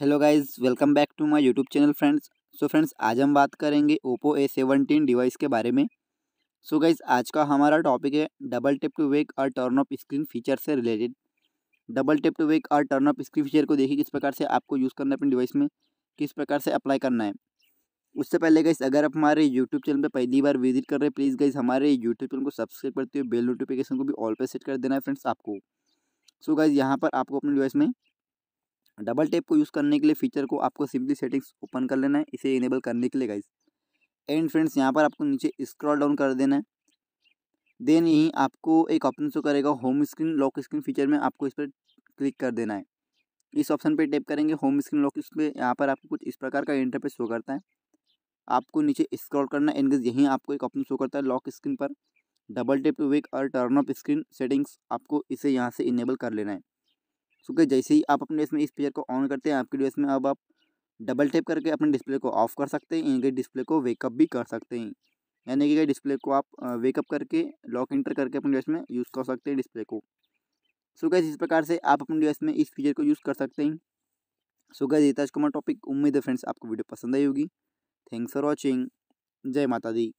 hello guys welcome back to my YouTube channel friends so friends आज हम बात करेंगे ओप्पो ए सेवनटीन डिवाइस के बारे में सो so गाइस आज का हमारा टॉपिक है डबल टिप टू वेक और टर्न ऑफ स्क्रीन फीचर से related double tip to wake और टर्न ऑफ स्क्रीन फीचर को देखिए किस प्रकार से आपको यूज़ करना है अपने डिवाइस में किस प्रकार से अप्लाई करना है उससे पहले गाइस अगर आप हमारे यूट्यूब चैनल पर पहली बार विजिट कर रहे हैं प्लीज़ गाइज़ हमारे यूट्यूब चैनल को सब्सक्राइब करते हुए बेल नोटिफिकेशन को भी ऑल पर सेट कर देना है फ्रेंड्स आपको सो गाइज़ यहाँ पर आपको अपने डिवाइस में डबल टैप को यूज़ करने के लिए फीचर को आपको सिंपली सेटिंग्स ओपन कर लेना है इसे इनेबल करने के लिए गाइज एंड फ्रेंड्स यहाँ पर आपको नीचे स्क्रॉल डाउन कर देना है देन यहीं आपको एक ऑप्शन शो करेगा home screen lock screen feature में आपको इस पर क्लिक कर देना है इस ऑप्शन पर टैप करेंगे होम स्क्रीन लॉक स्क्रीन पर यहाँ पर आपको कुछ इस प्रकार का इंटरफेस शो करता है आपको नीचे स्क्रॉल करना है एंड यहीं आपको एक ऑप्शन शो करता है लॉक स्क्रीन पर डबल टैप टू वेक और टर्न ऑफ स्क्रीन सेटिंग्स आपको इसे यहाँ से इनेबल कर लेना है सो क्या जैसे ही आप अपने इसमें इस फीचर को ऑन करते हैं आपके डिवाइस में अब आप डबल टैप करके अपने डिस्प्ले को ऑफ कर सकते हैं यानी कि डिस्प्ले को वेकअप भी कर सकते हैं यानी कि डिस्प्ले को आप वेकअप करके लॉक इंटर करके अपने डिवाइस में यूज़ कर सकते हैं डिस्प्ले को सो गैस इस प्रकार से आप अपने डिवाइस में इस फीचर को यूज़ कर सकते हैं सो गैस ये कुमार टॉपिक उम्मीद है फ्रेंड्स आपको वीडियो पसंद आई होगी थैंक्स फॉर वॉचिंग जय माता दी